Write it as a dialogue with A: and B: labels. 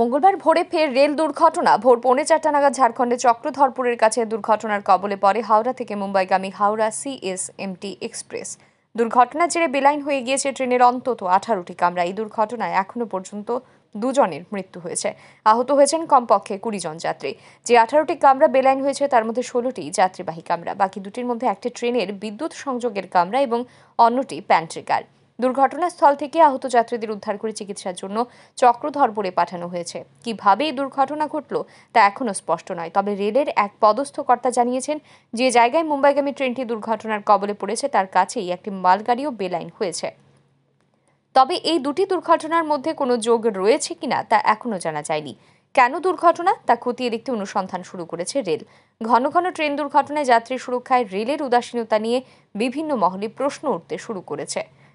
A: মঙ্গলবার ভোরে ফের রেল দুর্ঘটনা ভোর পৌনে চারটা নাগাদ ঝাড়খণ্ডের চক্রধরপুরের কাছে দুর্ঘটনার কবলে পড়ে হাওড়া থেকে মুম্বাইগামী হাওড়া সিএসএমটি এক্সপ্রেস দুর্ঘটনার জেরে বেলাইন হয়ে গিয়েছে ট্রেনের অন্তত আঠারোটি কামরা এই দুর্ঘটনায় এখনও পর্যন্ত দুজনের মৃত্যু হয়েছে আহত হয়েছেন কমপক্ষে কুড়ি জন যাত্রী যে আঠারোটি কামরা বেলাইন হয়েছে তার মধ্যে ষোলোটি যাত্রীবাহী কামরা বাকি দুটির মধ্যে একটি ট্রেনের বিদ্যুৎ সংযোগের কামরা এবং অন্যটি প্যান্ট্রিকার দুর্ঘটনাস্থল থেকে আহত যাত্রীদের উদ্ধার করে চিকিৎসার জন্য চক্রধরপুরে পাঠানো হয়েছে কিভাবে এই দুর্ঘটনা ঘটল তা এখনও স্পষ্ট নয় তবে রেলের এক পদস্থ কর্তা জানিয়েছেন যে জায়গায় মুম্বাইগামী ট্রেনটি দুর্ঘটনার কবলে পড়েছে তার কাছেই একটি মালগাড়িও বেলাইন হয়েছে তবে এই দুটি দুর্ঘটনার মধ্যে কোনো যোগ রয়েছে কিনা তা এখনও জানা যায়নি কেন দুর্ঘটনা তা খতিয়ে দেখতে অনুসন্ধান শুরু করেছে রেল ঘন ঘন ট্রেন দুর্ঘটনায় যাত্রী সুরক্ষায় রেলের উদাসীনতা নিয়ে বিভিন্ন মহলে প্রশ্ন উঠতে শুরু করেছে